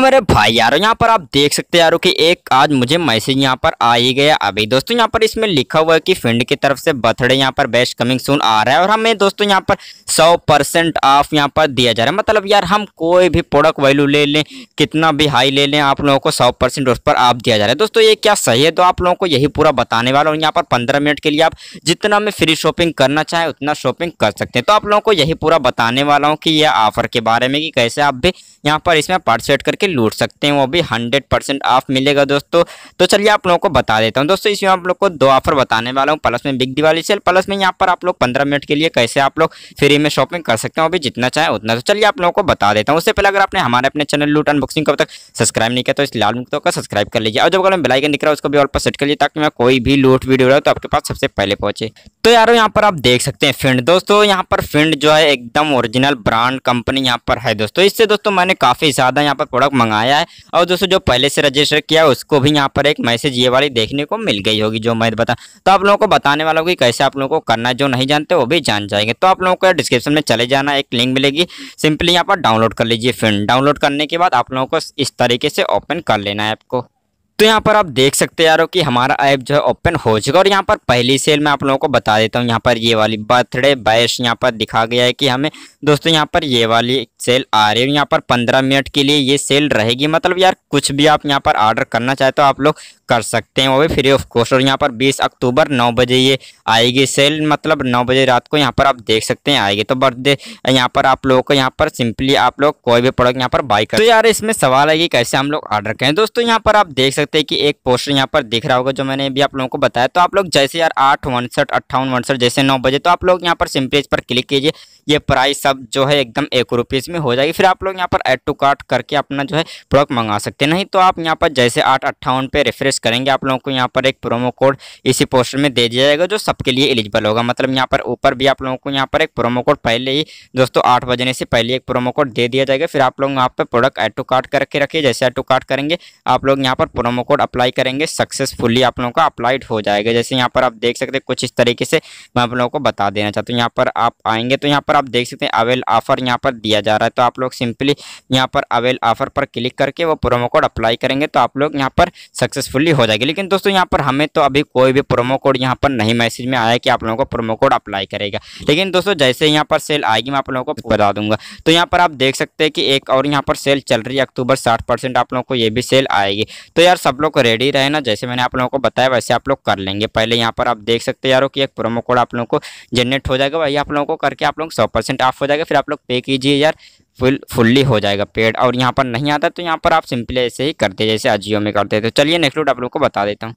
तो मेरे भाई यार यहाँ पर आप देख सकते हैं यारो कि एक आज मुझे मैसेज यहाँ पर आ ही गया अभी दोस्तों यहाँ पर इसमें लिखा हुआ है कि फ्रेंड की तरफ से बर्थडे यहाँ पर बेस्ट कमिंग सून आ रहा है और हमें दोस्तों यहाँ पर 100 परसेंट ऑफ यहाँ पर दिया जा रहा है मतलब यार हम कोई भी प्रोडक्ट वैल्यू ले लें कितना भी हाई ले लें आप लोगों को सौ परसेंट उस पर आप दिया जा रहा है दोस्तों ये क्या सही है तो आप लोगों को यही पूरा बताने वाला हूँ यहाँ पर पंद्रह मिनट के लिए आप जितना में फ्री शॉपिंग करना चाहें उतना शॉपिंग कर सकते हैं तो आप लोगों को यही पूरा बताने वाला हूँ कि यह ऑफर के बारे में कि कैसे आप भी यहाँ पर इसमें पार्टिसिपेट करके लूट सकते हैं वो भी हंड्रेड परसेंट ऑफ मिलेगा दोस्तों तो चलिए आप लोगों को बता देता हूँ दोस्तों इसमें आप लोग को दो ऑफर बताने वाला हूँ प्लस में बिग दिवाली सेल प्लस में यहाँ पर आप लोग पंद्रह मिनट के लिए कैसे आप लोग फ्री में शॉपिंग कर सकते हैं वो भी जितना चाहे उतना तो चलिए आप लोगों को बता देता हूँ उससे पहले अगर आपने हमारे अपने चैनल लूट अनबॉक्सिंग को तक सब्सक्राइब नहीं किया तो इस लाल मुक्तों का सब्सक्राइब कर लीजिए और जब अगर बेलाइकन दिख रहा है उसको भी ऑल पर सेट कर लीजिए ताकि मैं कोई भी लूट वीडियो रहा तो आपके पास सबसे पहले पहुंचे तो यारो यहाँ पर आप देख सकते हैं फिंड दोस्तों यहाँ पर फिंड जो है एकदम ओरिजिनल ब्रांड कंपनी यहाँ पर है दोस्तों इससे दोस्तों मैंने काफ़ी ज़्यादा यहाँ पर प्रोडक्ट मंगाया है और दोस्तों जो पहले से रजिस्टर किया उसको भी यहाँ पर एक मैसेज ये वाली देखने को मिल गई होगी जो मैं बता तो आप लोगों को बताने वाला होगी कैसे आप लोगों को करना है जो नहीं जानते वो भी जान जाएंगे तो आप लोगों को डिस्क्रिप्शन में चले जाना एक लिंक मिलेगी सिंपली यहाँ पर डाउनलोड कर लीजिए फिर डाउनलोड करने के बाद आप लोगों को इस तरीके से ओपन कर लेना है आपको तो यहाँ पर आप देख सकते हैं यारों कि हमारा ऐप जो है ओपन हो चुका है और यहाँ पर पहली सेल मैं आप लोगों को बता देता हूँ यहाँ पर ये वाली बर्थडे बैश यहाँ पर दिखा गया है कि हमें दोस्तों यहाँ पर ये वाली सेल आ रही है यहाँ पर पंद्रह मिनट के लिए ये सेल रहेगी मतलब यार कुछ भी आप यहाँ पर ऑर्डर करना चाहते हो आप लोग कर सकते हैं वो भी फ्री ऑफ कॉस्ट और यहाँ पर बीस अक्टूबर नौ बजे ये आएगी सेल मतलब नौ बजे रात को यहाँ पर आप देख सकते हैं आएगी तो बर्थडे यहाँ पर आप लोगों को यहाँ पर सिंपली आप लोग कोई भी प्रोडक्ट यहाँ पर बाई कर तो यार इसमें सवाल है कि कैसे हम लोग ऑर्डर करें दोस्तों यहाँ पर आप देख सकते सकते हैं कि एक पोस्टर यहाँ पर दिख रहा होगा जो मैंने अभी आप लोगों को बताया तो आप लोग जैसे यार आठ उनसठ अट्ठावन उनसठ जैसे नौ बजे तो आप लोग यहाँ पर सिंपली इस पर क्लिक कीजिए ये प्राइस सब जो है एकदम एक रुपीज़ में हो जाएगी फिर आप लोग यहाँ पर एड टू कार्ट करके अपना जो है प्रोडक्ट मंगा सकते हैं नहीं तो आप यहाँ पर जैसे आठ अट्ठावन पे रिफ्रेश करेंगे आप लोगों को यहाँ पर एक प्रोमो कोड इसी पोस्टर में दे दिया जाएगा जो सबके लिए एलिजिबल होगा मतलब यहाँ पर ऊपर भी आप लोगों को यहाँ पर एक प्रोमो कोड पहले ही दोस्तों आठ बजने से पहले एक प्रोमो कोड दे दिया जाएगा फिर आप लोग यहाँ पर प्रोडक्ट एड टू कार्ट करके रखिए जैसे एड टू कार्ट करेंगे आप लोग यहाँ पर प्रोमो प्रोमो कोड अप्लाई करेंगे सक्सेसफुली आप लोगों का अप्लाइड हो जाएगा जैसे यहाँ पर आप देख सकते हैं कुछ इस तरीके से मैं आप लोगों को बता देना चाहता हूँ यहाँ पर आप आएंगे तो यहाँ पर आप देख सकते हैं अवेल ऑफर यहाँ पर दिया जा रहा है तो आप लोग सिंपली यहाँ पर अवेल ऑफर पर क्लिक करके वो प्रोमो कोड अप्लाई करेंगे तो आप लोग यहाँ पर सक्सेसफुली हो जाएगी लेकिन दोस्तों यहाँ पर हमें तो अभी कोई भी प्रोमो कोड यहाँ पर नहीं मैसेज में आया कि आप लोगों को प्रोमो कोड अप्लाई करेगा लेकिन दोस्तों जैसे यहाँ पर सेल आएगी मैं आप लोगों को बता दूंगा तो यहाँ पर आप देख सकते हैं कि एक और यहाँ पर सेल चल रही है अक्टूबर साठ आप लोगों को ये भी सेल आएगी तो यार आप लोग रेडी रहे ना जैसे मैंने आप लोगों को बताया वैसे आप लोग कर लेंगे पहले यहाँ पर आप देख सकते यारो कि एक प्रोमो कोड आप लोगों को जनरेट हो जाएगा वही आप लोगों को करके आप लोग सौ परसेंट ऑफ हो जाएगा फिर आप लोग पे कीजिए यार फुल फुल्ली हो जाएगा पेड और यहाँ पर नहीं आता तो यहाँ पर आप सिंपली ऐसे ही करते जैसे अजियो में करते तो चलिए नेक्स्ट रूट आप लोग को बता देता हूँ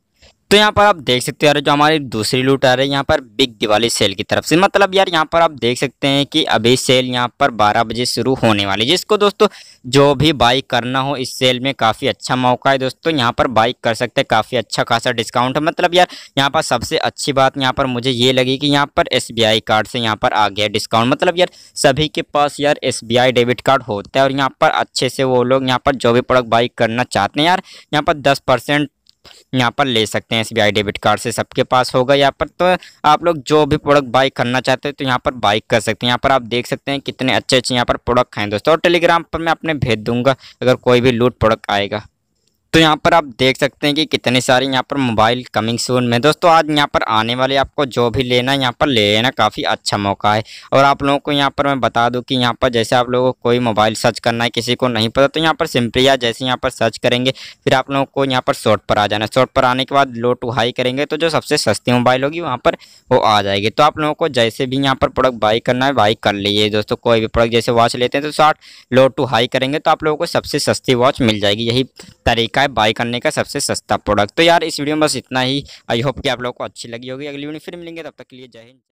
तो यहाँ पर आप देख सकते हो यार जो हमारी दूसरी लूट आ रही है यहाँ पर बिग दिवाली सेल की तरफ से मतलब यार यहाँ पर आप देख सकते हैं कि अभी सेल यहाँ पर 12 बजे शुरू होने वाली जिसको दोस्तों जो भी बाई करना हो इस सेल में काफ़ी अच्छा मौका है दोस्तों यहाँ पर बाइक कर सकते हैं काफ़ी अच्छा खासा डिस्काउंट है मतलब यार यहाँ पर सबसे अच्छी बात यहाँ पर मुझे ये लगी कि यहाँ पर एस कार्ड से यहाँ पर आ गया डिस्काउंट मतलब यार सभी के पास यार एस डेबिट कार्ड होता है और यहाँ पर अच्छे से वो लोग यहाँ पर जो भी प्रोडक्ट बाई करना चाहते हैं यार यहाँ पर दस यहाँ पर ले सकते हैं एस डेबिट कार्ड से सबके पास होगा यहाँ पर तो आप लोग जो भी प्रोडक्ट बाई करना चाहते हैं तो यहाँ पर बाइक कर सकते हैं यहाँ पर आप देख सकते हैं कितने अच्छे अच्छे यहाँ पर प्रोडक्ट हैं दोस्तों और टेलीग्राम पर मैं अपने भेज दूंगा अगर कोई भी लूट प्रोडक्ट आएगा तो यहाँ पर आप देख सकते हैं कि कितने सारे यहाँ पर मोबाइल कमिंग सून में दोस्तों आज यहाँ पर आने वाले आपको जो भी लेना है यहाँ पर ले लेना काफ़ी अच्छा मौका है और आप लोगों को यहाँ पर मैं बता दूँ कि यहाँ पर जैसे आप लोगों को कोई मोबाइल सर्च करना है किसी को नहीं पता तो यहाँ पर सिंपली या जैसे यहाँ पर सर्च करेंगे फिर आप लोगों को यहाँ पर शॉर्ट पर आ जाना शॉर्ट पर आने के बाद लो टू हाई करेंगे तो जो सबसे सस्ती मोबाइल होगी वहाँ पर वो आ जाएगी तो आप लोगों को जैसे भी यहाँ पर प्रोडक्ट बाई करना है बाई कर लीजिए दोस्तों कोई भी प्रोडक्ट जैसे वॉच लेते हैं तो शॉर्ट लो टू हाई करेंगे तो आप लोगों को सबसे सस्ती वॉच मिल जाएगी यही तरीका है बाई करने का सबसे सस्ता प्रोडक्ट तो यार इस वीडियो में बस इतना ही आई होप कि आप लोग को अच्छी लगी होगी अगली वीडियो फिर मिलेंगे तब तक के लिए जय हिंद